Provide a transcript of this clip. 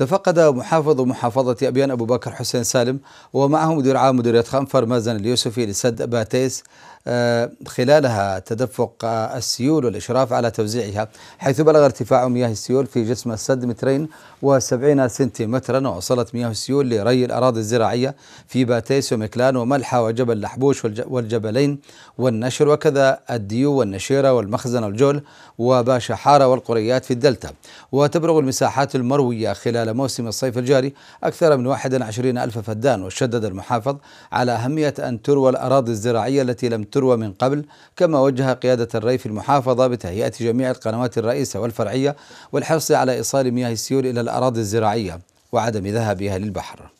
تفقد محافظ محافظة أبيان أبو بكر حسين سالم ومعه مدير عام مديرية خنفر مازن اليوسفي لسد باتيس آه، خلالها تدفق آه، السيول والإشراف على توزيعها حيث بلغ ارتفاع مياه السيول في جسم السد مترين وسبعين سنتيمترا ووصلت مياه السيول لري الأراضي الزراعية في باتيس ومكلان وملحة وجبل لحبوش والجبلين والنشر وكذا الديو والنشيرة والمخزن والجول وباشا حارة والقريات في الدلتا وتبلغ المساحات المروية خلال موسم الصيف الجاري أكثر من 21 ألف فدان وشدد المحافظ على أهمية أن تروى الأراضي الزراعية التي لم تروى من قبل كما وجه قيادة الري في المحافظة بتهيئة جميع القنوات الرئيسة والفرعية والحرص على إيصال مياه السيول إلى الأراضي الزراعية وعدم ذهابها للبحر